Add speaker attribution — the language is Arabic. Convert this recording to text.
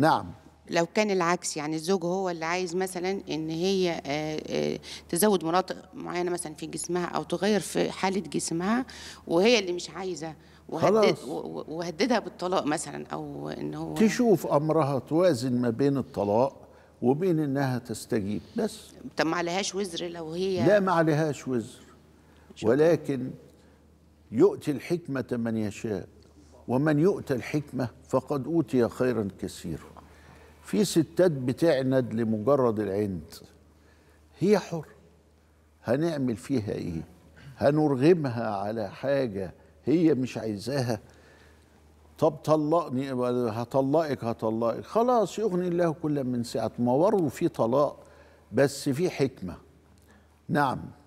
Speaker 1: نعم لو كان العكس يعني الزوج هو اللي عايز مثلا ان هي آه، آه، تزود مناطق معينه مثلا في جسمها او تغير في حاله جسمها وهي اللي مش عايزه وهدد وهددها بالطلاق مثلا او ان
Speaker 2: هو تشوف امرها توازن ما بين الطلاق وبين انها تستجيب
Speaker 1: بس طب ما عليهاش وزر لو هي لا
Speaker 2: ما عليهاش وزر ولكن يؤتي الحكمه من يشاء ومن يؤتى الحكمة فقد أوتي خيرا كثيرا في ستات بتعند لمجرد العند هي حر هنعمل فيها ايه هنرغمها على حاجة هي مش عايزاها طب طلقني هطلقك هطلقك
Speaker 3: خلاص يغني الله كل من سعة ما وروا في طلاق بس في حكمة نعم